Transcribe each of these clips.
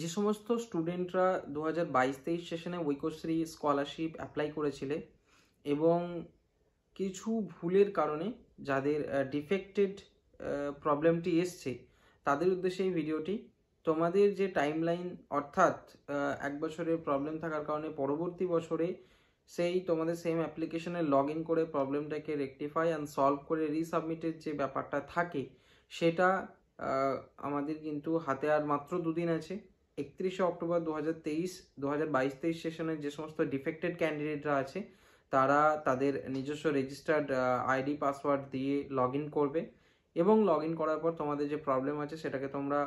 যে সমস্ত স্টুডেন্টরা দু হাজার বাইশ তেইশ সেশনে ঐক্যশ্রী স্কলারশিপ অ্যাপ্লাই করেছিলে এবং কিছু ভুলের কারণে যাদের ডিফেক্টেড প্রবলেমটি এসছে তাদের উদ্দেশ্যে এই ভিডিওটি তোমাদের যে টাইমলাইন অর্থাৎ এক বছরের প্রবলেম থাকার কারণে পরবর্তী বছরে সেই তোমাদের সেম অ্যাপ্লিকেশনে লগ ইন করে প্রবলেমটাকে রেকটিফাই অ্যান্ড সলভ করে রিসাবমিটের যে ব্যাপারটা থাকে সেটা আমাদের কিন্তু হাতে আর মাত্র দুদিন আছে একত্রিশে অক্টোবর দু হাজার তেইশ দু হাজার বাইশ তেইশ সেশনের যে সমস্ত ডিফেক্টেড ক্যান্ডিডেটরা আছে তারা তাদের নিজস্ব রেজিস্টার্ড আইডি পাসওয়ার্ড দিয়ে লগ ইন করবে এবং লগ ইন করার পর তোমাদের যে প্রবলেম আছে সেটাকে তোমরা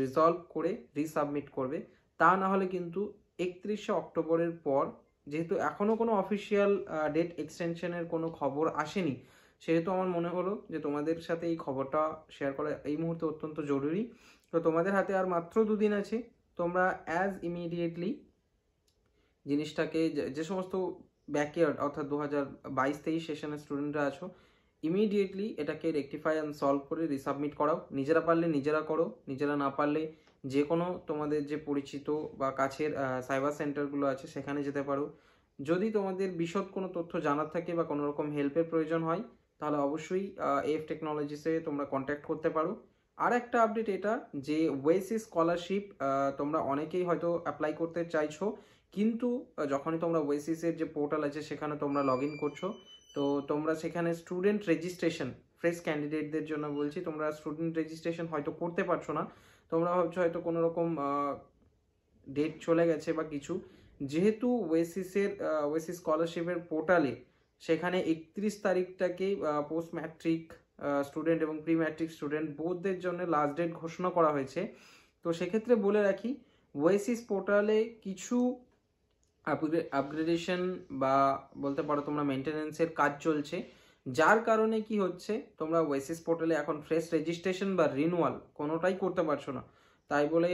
রিজলভ করে রিসাবমিট করবে তা না হলে কিন্তু একত্রিশে অক্টোবরের পর যেহেতু এখনও কোনো অফিসিয়াল ডেট এক্সটেনশনের কোনো খবর আসেনি সেহেতু আমার মনে হলো যে তোমাদের সাথে এই খবরটা শেয়ার করা এই মুহূর্তে অত্যন্ত জরুরি তো তোমাদের হাতে আর মাত্র দুদিন আছে তোমরা অ্যাজ ইমিডিয়েটলি জিনিসটাকে যে সমস্ত ব্যাকয়ার্ড অর্থাৎ দু হাজার বাইশ তেইশ সেশনের স্টুডেন্টরা আছো ইমিডিয়েটলি এটাকে রেকটিফাই অ্যান্ড সলভ করে রিসাবমিট করাও নিজেরা পারলে নিজেরা করো নিজেরা না পারলে যে কোনো তোমাদের যে পরিচিত বা কাছের সাইবার সেন্টারগুলো আছে সেখানে যেতে পারো যদি তোমাদের বিশদ কোনো তথ্য জানার থাকে বা কোনো রকম হেল্পের প্রয়োজন হয় তাহলে অবশ্যই এফ টেকনোলজিসে তোমরা কন্ট্যাক্ট করতে পারো আর একটা আপডেট এটা যে ওয়েসি স্কলারশিপ তোমরা অনেকেই হয়তো অ্যাপ্লাই করতে চাইছো কিন্তু যখনই তোমরা ওয়েসিসের যে পোর্টাল আছে সেখানে তোমরা লগ ইন করছো তো তোমরা সেখানে স্টুডেন্ট রেজিস্ট্রেশন ফ্রেশ ক্যান্ডিডেটদের জন্য বলছি তোমরা স্টুডেন্ট রেজিস্ট্রেশন হয়তো করতে পারছো না তোমরা ভাবছো হয়তো কোনো রকম ডেট চলে গেছে বা কিছু যেহেতু ওয়েসিসের ওয়েসি স্কলারশিপের পোর্টালে সেখানে একত্রিশ তারিখটাকেই পোস্ট ম্যাট্রিক স্টুডেন্ট এবং প্রি ম্যাট্রিক স্টুডেন্ট বোধদের জন্য লাস্ট ডেট ঘোষণা করা হয়েছে তো সেক্ষেত্রে বলে রাখি ওয়েসিস পোর্টালে কিছু আপগ্রেডেশন বা বলতে পারো তোমরা মেনটেনেন্সের কাজ চলছে যার কারণে কি হচ্ছে তোমরা ওয়েসিস পোর্টালে এখন ফ্রেশ রেজিস্ট্রেশন বা রিনুয়াল কোনোটাই করতে পারছো না তাই বলে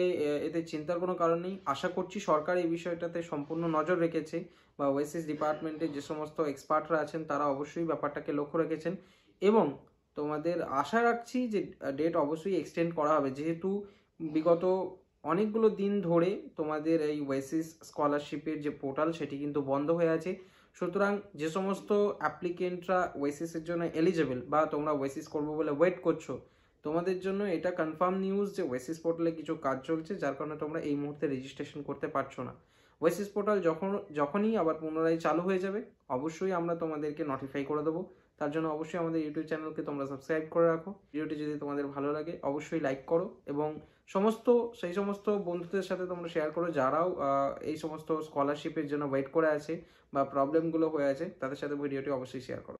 এতে চিন্তার কোনো কারণ নেই আশা করছি সরকার এই বিষয়টাতে সম্পূর্ণ নজর রেখেছে বা ওয়েসিস ডিপার্টমেন্টের যে সমস্ত এক্সপার্টরা আছেন তারা অবশ্যই ব্যাপারটাকে লক্ষ্য রেখেছেন এবং তোমাদের আশা রাখছি যে ডেট অবশ্যই এক্সটেন্ড করা হবে যেহেতু বিগত অনেকগুলো দিন ধরে তোমাদের এই ওয়েসিস স্কলারশিপের যে পোর্টাল সেটি কিন্তু বন্ধ হয়ে আছে সুতরাং যে সমস্ত অ্যাপ্লিকেন্টরা ওয়েসিসের জন্য এলিজেবল বা তোমরা ওয়েসিস করবো বলে ওয়েট করছো তোমাদের জন্য এটা কনফার্ম নিউজ যে ওয়েসিস পোর্টালে কিছু কাজ চলছে যার কারণে তোমরা এই মুহূর্তে রেজিস্ট্রেশন করতে পারছো না ওয়েসিস পোর্টাল যখন যখনই আবার পুনরায় চালু হয়ে যাবে অবশ্যই আমরা তোমাদেরকে নোটিফাই করে দেবো তার জন্য অবশ্যই আমাদের ইউটিউব চ্যানেলকে তোমরা সাবস্ক্রাইব করে রাখো ভিডিওটি যদি তোমাদের ভালো লাগে অবশ্যই লাইক করো এবং সমস্ত সেই সমস্ত বন্ধুদের সাথে তোমরা শেয়ার করো যারাও এই সমস্ত স্কলারশিপের জন্য ওয়েট করে আছে বা প্রবলেমগুলো হয়ে আছে তাদের সাথে ভিডিওটি অবশ্যই শেয়ার করো